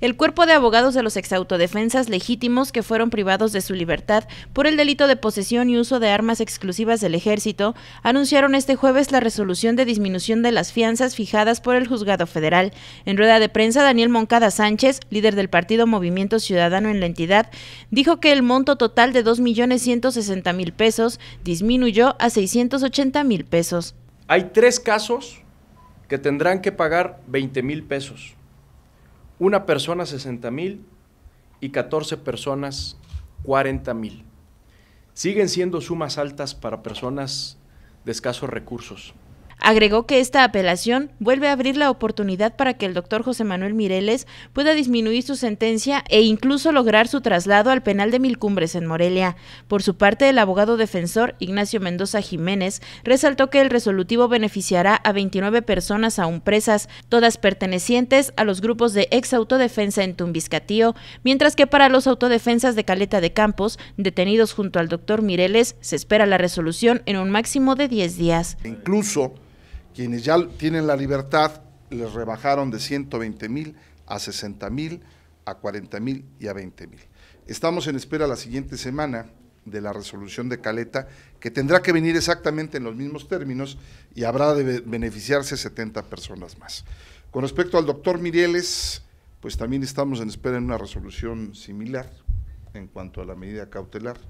el cuerpo de abogados de los exautodefensas legítimos que fueron privados de su libertad por el delito de posesión y uso de armas exclusivas del ejército, anunciaron este jueves la resolución de disminución de las fianzas fijadas por el juzgado federal. En rueda de prensa, Daniel Moncada Sánchez, líder del partido Movimiento Ciudadano en la entidad, dijo que el monto total de 2.160.000 pesos disminuyó a 680.000 pesos. Hay tres casos que tendrán que pagar 20.000 mil pesos. Una persona 60.000 mil y 14 personas 40.000. mil. Siguen siendo sumas altas para personas de escasos recursos. Agregó que esta apelación vuelve a abrir la oportunidad para que el doctor José Manuel Mireles pueda disminuir su sentencia e incluso lograr su traslado al penal de Mil Cumbres en Morelia. Por su parte, el abogado defensor Ignacio Mendoza Jiménez resaltó que el resolutivo beneficiará a 29 personas aún presas, todas pertenecientes a los grupos de ex autodefensa en Tumbiscatío, mientras que para los autodefensas de Caleta de Campos, detenidos junto al doctor Mireles, se espera la resolución en un máximo de 10 días. Incluso quienes ya tienen la libertad les rebajaron de 120 mil a 60 mil, a 40 mil y a 20 mil. Estamos en espera la siguiente semana de la resolución de Caleta, que tendrá que venir exactamente en los mismos términos y habrá de beneficiarse 70 personas más. Con respecto al doctor Mireles, pues también estamos en espera en una resolución similar en cuanto a la medida cautelar.